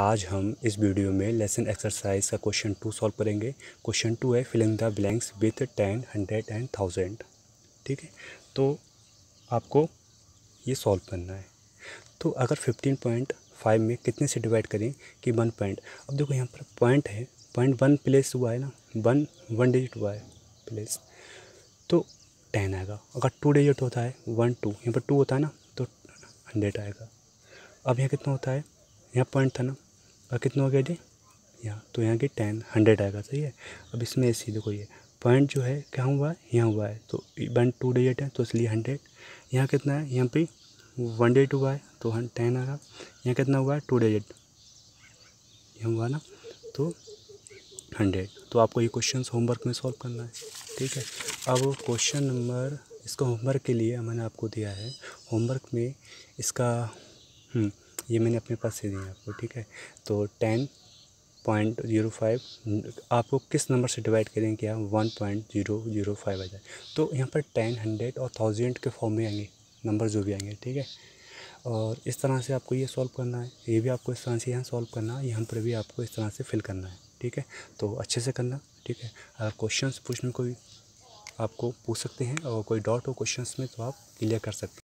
आज हम इस वीडियो में लेसन एक्सरसाइज का क्वेश्चन टू सॉल्व करेंगे क्वेश्चन टू है filling the blanks with ten hundred and thousand ठीक है तो आपको ये सॉल्व करना है तो अगर फिफ्टीन पॉइंट फाइव में कितने से डिवाइड करें कि वन पॉइंट अब देखो यहाँ पर पॉइंट है पॉइंट वन प्लेस हुआ है ना वन वन डिजिट हुआ है प्लेस तो टेन आएगा अगर टू डिजिट होता है वन टू यहाँ पर टू होता है ना तो हंड्रेड आएगा अब यहाँ कितना होता है यहाँ पॉइंट था ना और कितना हो गया जी यहाँ तो यहाँ की टेन हंड्रेड आएगा सही है अब इसमें सी देखो ये पॉइंट जो है क्या हुआ है यहाँ हुआ है तो वन टू डिजिट है तो इसलिए हंड्रेड यहाँ कितना है यहाँ पे वन डिजिट हुआ है तो हम टेन आएगा यहाँ कितना हुआ है टू डिजिट यहाँ हुआ ना तो हंड्रेड तो आपको ये क्वेश्चन होमवर्क में सॉल्व करना है ठीक है अब क्वेश्चन नंबर इसका होमवर्क के लिए मैंने आपको दिया है होमवर्क में इसका हम्म, ये मैंने अपने पास से दिया आपको ठीक है तो टेन पॉइंट जीरो फाइव आपको किस नंबर से डिवाइड करेंगे क्या one point zero zero five आ जाए तो यहाँ पर टेन हंड्रेड और थाउजेंड के फॉर्म में आएंगे नंबर जो भी आएंगे ठीक है और इस तरह से आपको ये सॉल्व करना है ये भी आपको इस तरह से यहाँ सॉल्व करना है यहाँ पर भी आपको इस तरह से फिल करना है ठीक है तो अच्छे से करना ठीक है अगर क्वेश्चन पूछने कोई आपको पूछ सकते हैं और कोई डाउट हो क्वेश्चन में तो आप क्लियर कर सकते हैं